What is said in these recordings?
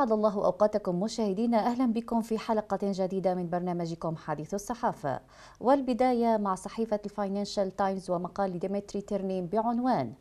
أسعد الله أوقاتكم مشاهدينا أهلا بكم في حلقة جديدة من برنامجكم حديث الصحافة والبداية مع صحيفة الفاينانشال تايمز ومقال ديمتري ترنيم بعنوان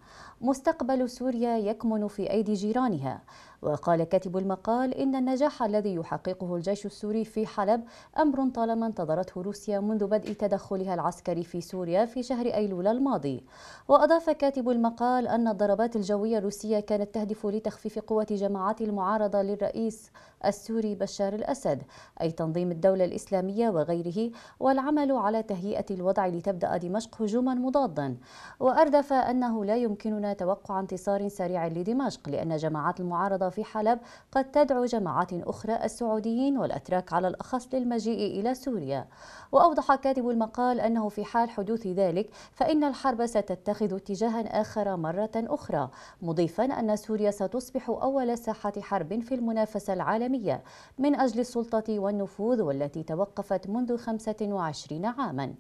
مستقبل سوريا يكمن في أيدي جيرانها وقال كاتب المقال إن النجاح الذي يحققه الجيش السوري في حلب أمر طالما انتظرته روسيا منذ بدء تدخلها العسكري في سوريا في شهر أيلول الماضي وأضاف كاتب المقال أن الضربات الجوية الروسية كانت تهدف لتخفيف قوة جماعات المعارضة للرئيس السوري بشار الأسد أي تنظيم الدولة الإسلامية وغيره والعمل على تهيئة الوضع لتبدأ دمشق هجوما مضادا وأردف أنه لا يمكننا توقع انتصار سريع لدمشق لأن جماعات المعارضة في حلب قد تدعو جماعات أخرى السعوديين والأتراك على الأخص للمجيء إلى سوريا وأوضح كاتب المقال أنه في حال حدوث ذلك فإن الحرب ستتخذ اتجاها آخر مرة أخرى مضيفا أن سوريا ستصبح أول ساحة حرب في المنافسة العالمية من أجل السلطة والنفوذ والتي توقفت منذ 25 عاما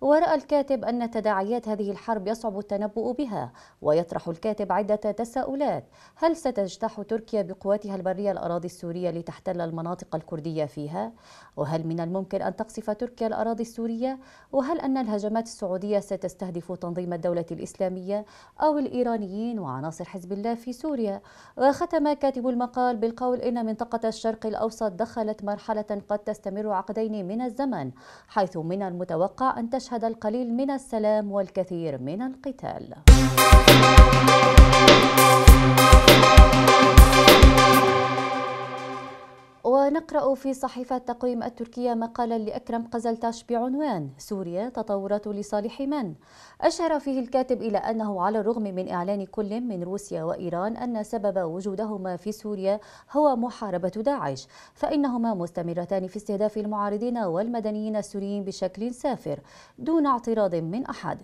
ورأى الكاتب أن تداعيات هذه الحرب يصعب التنبؤ بها ويطرح الكاتب عدة تساؤلات هل ستجتاح تركيا بقواتها البرية الأراضي السورية لتحتل المناطق الكردية فيها؟ وهل من الممكن أن تقصف تركيا الأراضي السورية؟ وهل أن الهجمات السعودية ستستهدف تنظيم الدولة الإسلامية أو الإيرانيين وعناصر حزب الله في سوريا؟ وختم كاتب المقال بالقول إن منطقة الشرق الأوسط دخلت مرحلة قد تستمر عقدين من الزمن حيث من المتوقع أن تشهد يشهد القليل من السلام والكثير من القتال نقرأ في صحيفة تقويم التركية مقالا لأكرم قزلتاش بعنوان سوريا تطورت لصالح من؟ أشار فيه الكاتب إلى أنه على الرغم من إعلان كل من روسيا وإيران أن سبب وجودهما في سوريا هو محاربة داعش فإنهما مستمرتان في استهداف المعارضين والمدنيين السوريين بشكل سافر دون اعتراض من أحد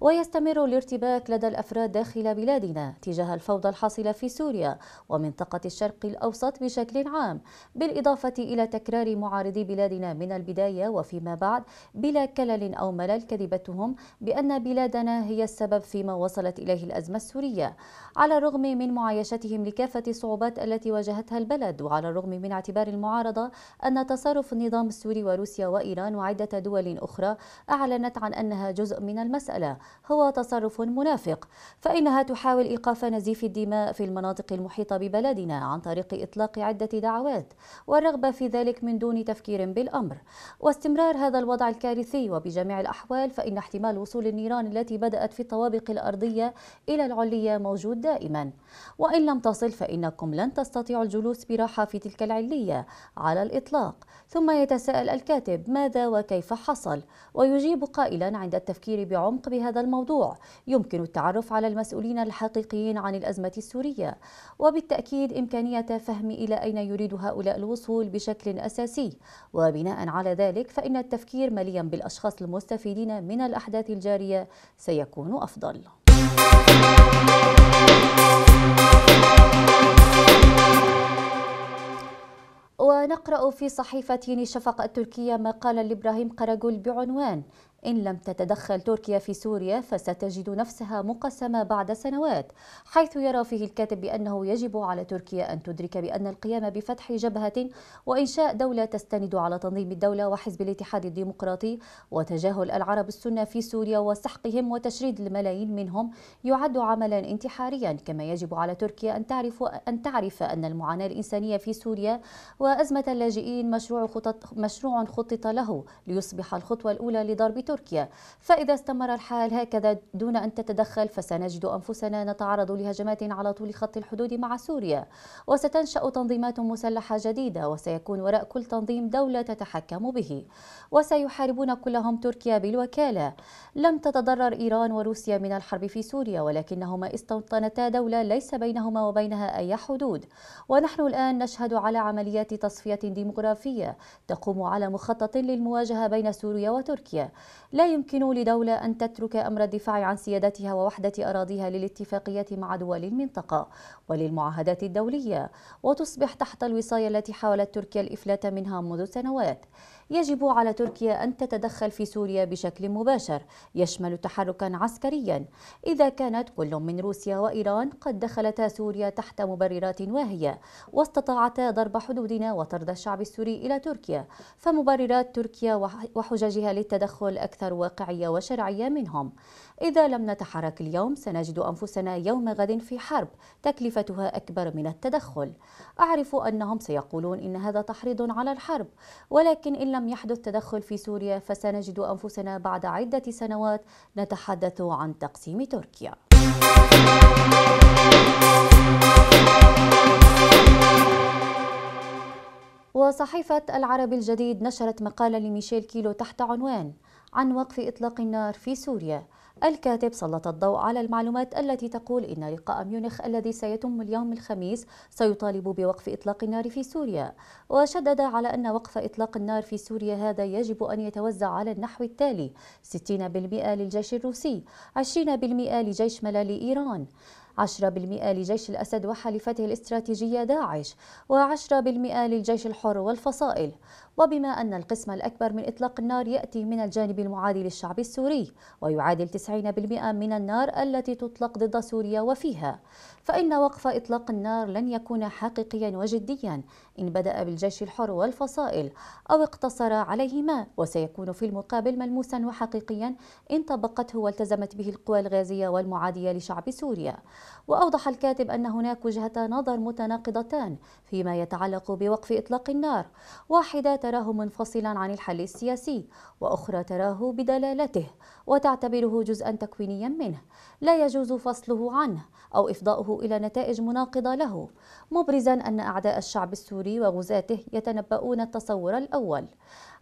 ويستمر الارتباك لدى الأفراد داخل بلادنا تجاه الفوضى الحاصلة في سوريا ومنطقة الشرق الأوسط بشكل عام بالإضافة إلى تكرار معارضي بلادنا من البداية وفيما بعد بلا كلل أو ملل كذبتهم بأن بلادنا هي السبب فيما وصلت إليه الأزمة السورية على الرغم من معايشتهم لكافة الصعوبات التي واجهتها البلد وعلى الرغم من اعتبار المعارضة أن تصرف النظام السوري وروسيا وإيران وعدة دول أخرى أعلنت عن أنها جزء من المسألة هو تصرف منافق فإنها تحاول إيقاف نزيف الدماء في المناطق المحيطة ببلدنا عن طريق إطلاق عدة دعوات والرغم الرغبة في ذلك من دون تفكير بالأمر واستمرار هذا الوضع الكارثي وبجميع الأحوال فإن احتمال وصول النيران التي بدأت في الطوابق الأرضية إلى العلية موجود دائما وإن لم تصل فإنكم لن تستطيعوا الجلوس براحة في تلك العلية على الإطلاق ثم يتساءل الكاتب ماذا وكيف حصل ويجيب قائلا عند التفكير بعمق بهذا الموضوع يمكن التعرف على المسؤولين الحقيقيين عن الأزمة السورية وبالتأكيد إمكانية فهم إلى أين يريد هؤلاء الوصول الحلول بشكل أساسي وبناء على ذلك فإن التفكير مليا بالأشخاص المستفيدين من الأحداث الجارية سيكون أفضل ونقرأ في صحيفة نشفق التركية مقالا لإبراهيم قرقل بعنوان إن لم تتدخل تركيا في سوريا فستجد نفسها مقسمة بعد سنوات حيث يرى فيه الكاتب بأنه يجب على تركيا أن تدرك بأن القيام بفتح جبهة وإنشاء دولة تستند على تنظيم الدولة وحزب الاتحاد الديمقراطي وتجاهل العرب السنة في سوريا وسحقهم وتشريد الملايين منهم يعد عملا انتحاريا كما يجب على تركيا أن تعرف أن تعرف أن المعاناة الإنسانية في سوريا وأزمة اللاجئين مشروع خطط مشروع خطط له ليصبح الخطوة الأولى لضرب تركيا تركيا فإذا استمر الحال هكذا دون أن تتدخل فسنجد أنفسنا نتعرض لهجمات على طول خط الحدود مع سوريا وستنشأ تنظيمات مسلحة جديدة وسيكون وراء كل تنظيم دولة تتحكم به وسيحاربون كلهم تركيا بالوكالة لم تتضرر إيران وروسيا من الحرب في سوريا ولكنهما استوطنتا دولة ليس بينهما وبينها أي حدود ونحن الآن نشهد على عمليات تصفية ديمغرافية تقوم على مخطط للمواجهة بين سوريا وتركيا لا يمكن لدولة أن تترك أمر الدفاع عن سيادتها ووحدة أراضيها للاتفاقية مع دول المنطقة وللمعاهدات الدولية وتصبح تحت الوصاية التي حاولت تركيا الإفلات منها منذ سنوات يجب على تركيا أن تتدخل في سوريا بشكل مباشر يشمل تحركا عسكريا إذا كانت كل من روسيا وإيران قد دخلتا سوريا تحت مبررات واهية واستطاعتا ضرب حدودنا وطرد الشعب السوري إلى تركيا فمبررات تركيا وحججها للتدخل أكثر واقعية وشرعية منهم إذا لم نتحرك اليوم سنجد أنفسنا يوم غد في حرب تكلفتها أكبر من التدخل أعرف أنهم سيقولون إن هذا تحريض على الحرب ولكن إن لم يحدث تدخل في سوريا فسنجد أنفسنا بعد عدة سنوات نتحدث عن تقسيم تركيا وصحيفة العرب الجديد نشرت مقالة لميشيل كيلو تحت عنوان عن وقف إطلاق النار في سوريا الكاتب سلط الضوء على المعلومات التي تقول إن لقاء ميونخ الذي سيتم اليوم الخميس سيطالب بوقف إطلاق النار في سوريا وشدد على أن وقف إطلاق النار في سوريا هذا يجب أن يتوزع على النحو التالي 60% للجيش الروسي 20% لجيش ملالي إيران 10% لجيش الأسد وحليفته الاستراتيجية داعش و10% للجيش الحر والفصائل وبما أن القسم الأكبر من إطلاق النار يأتي من الجانب المعادي للشعب السوري ويعادل 90% من النار التي تطلق ضد سوريا وفيها فإن وقف إطلاق النار لن يكون حقيقيا وجديا إن بدأ بالجيش الحر والفصائل أو اقتصر عليهما وسيكون في المقابل ملموسا وحقيقيا إن طبقته والتزمت به القوى الغازية والمعادية لشعب سوريا وأوضح الكاتب أن هناك وجهة نظر متناقضتان فيما يتعلق بوقف إطلاق النار واحدة تراه منفصلا عن الحل السياسي وأخرى تراه بدلالته وتعتبره جزءا تكوينيا منه لا يجوز فصله عنه أو إفضاؤه إلى نتائج مناقضة له مبرزا أن أعداء الشعب السوري وغزاته يتنبؤون التصور الأول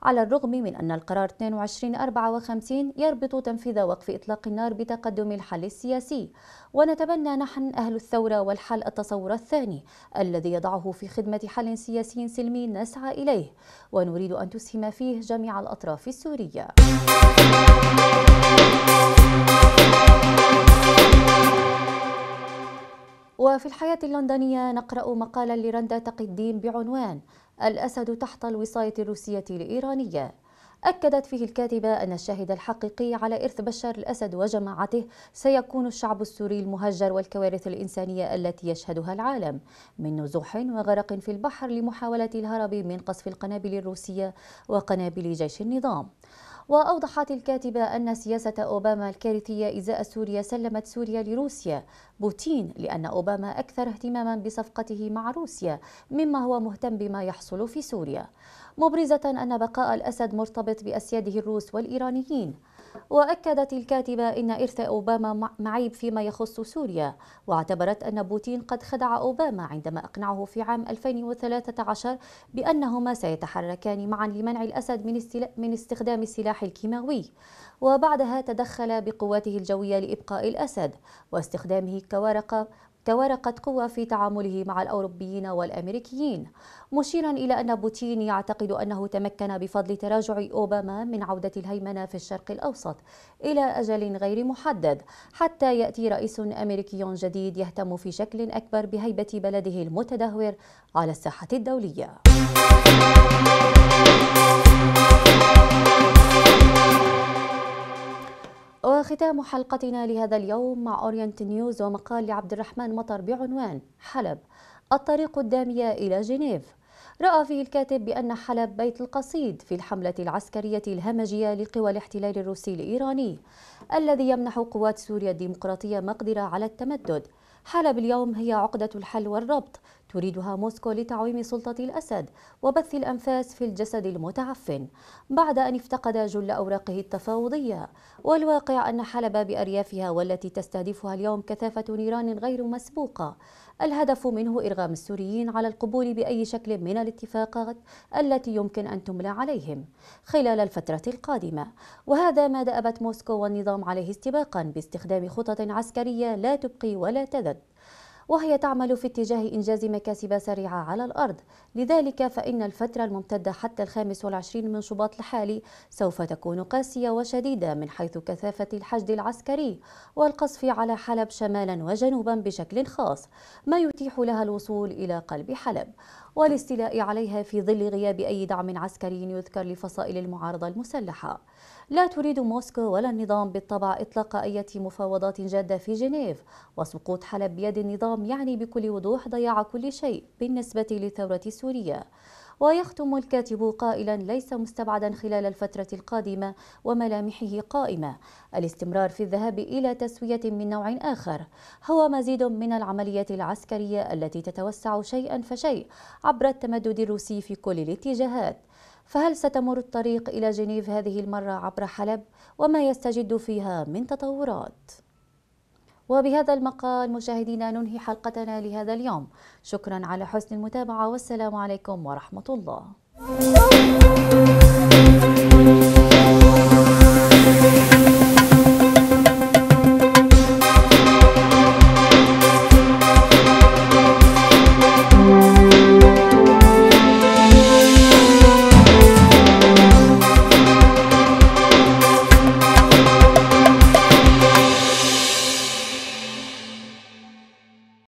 على الرغم من أن القرار 2254 يربط تنفيذ وقف إطلاق النار بتقدم الحل السياسي ونتبنى نحن أهل الثورة والحل التصور الثاني الذي يضعه في خدمة حل سياسي سلمي نسعى إليه ونريد أن تسهم فيه جميع الأطراف السورية وفي الحياة اللندنية نقرأ مقالا لرندا تقي الدين بعنوان الأسد تحت الوصاية الروسية الإيرانية أكدت فيه الكاتبة أن الشاهد الحقيقي على إرث بشار الأسد وجماعته سيكون الشعب السوري المهجر والكوارث الإنسانية التي يشهدها العالم من نزوح وغرق في البحر لمحاولة الهرب من قصف القنابل الروسية وقنابل جيش النظام وأوضحت الكاتبة أن سياسة أوباما الكارثية إزاء سوريا سلمت سوريا لروسيا بوتين لأن أوباما أكثر اهتماما بصفقته مع روسيا مما هو مهتم بما يحصل في سوريا مبرزة أن بقاء الأسد مرتبط بأسياده الروس والإيرانيين وأكدت الكاتبة إن إرث أوباما معيب فيما يخص سوريا واعتبرت أن بوتين قد خدع أوباما عندما أقنعه في عام 2013 بأنهما سيتحركان معا لمنع الأسد من, من استخدام السلاح الكيماوي وبعدها تدخل بقواته الجوية لإبقاء الأسد واستخدامه كورقة توارقت قوة في تعامله مع الأوروبيين والأمريكيين مشيرا إلى أن بوتين يعتقد أنه تمكن بفضل تراجع أوباما من عودة الهيمنة في الشرق الأوسط إلى أجل غير محدد حتى يأتي رئيس أمريكي جديد يهتم في شكل أكبر بهيبة بلده المتدهور على الساحة الدولية ختام حلقتنا لهذا اليوم مع أورينت نيوز ومقال لعبد الرحمن مطر بعنوان حلب الطريق الدامية إلى جنيف رأى فيه الكاتب بأن حلب بيت القصيد في الحملة العسكرية الهمجية لقوى الاحتلال الروسي الإيراني الذي يمنح قوات سوريا الديمقراطية مقدرة على التمدد حلب اليوم هي عقدة الحل والربط تريدها موسكو لتعويم سلطة الأسد وبث الأنفاس في الجسد المتعفن بعد أن افتقد جل أوراقه التفاوضية والواقع أن حلب بأريافها والتي تستهدفها اليوم كثافة نيران غير مسبوقة الهدف منه إرغام السوريين على القبول بأي شكل من الاتفاقات التي يمكن أن تملى عليهم خلال الفترة القادمة وهذا ما دأبت موسكو والنظام عليه استباقا باستخدام خطط عسكرية لا تبقي ولا تذد وهي تعمل في اتجاه إنجاز مكاسب سريعة على الأرض لذلك فإن الفترة الممتدة حتى الخامس والعشرين من شباط الحالي سوف تكون قاسية وشديدة من حيث كثافة الحشد العسكري والقصف على حلب شمالا وجنوبا بشكل خاص ما يتيح لها الوصول إلى قلب حلب والاستيلاء عليها في ظل غياب أي دعم عسكري يذكر لفصائل المعارضة المسلحة لا تريد موسكو ولا النظام بالطبع إطلاق أي مفاوضات جادة في جنيف وسقوط حلب بيد النظام يعني بكل وضوح ضياع كل شيء بالنسبة للثورة السورية ويختم الكاتب قائلا ليس مستبعدا خلال الفترة القادمة وملامحه قائمة الاستمرار في الذهاب إلى تسوية من نوع آخر هو مزيد من العملية العسكرية التي تتوسع شيئا فشيء عبر التمدد الروسي في كل الاتجاهات فهل ستمر الطريق إلى جنيف هذه المرة عبر حلب وما يستجد فيها من تطورات؟ وبهذا المقال مشاهدينا ننهي حلقتنا لهذا اليوم شكرا على حسن المتابعة والسلام عليكم ورحمة الله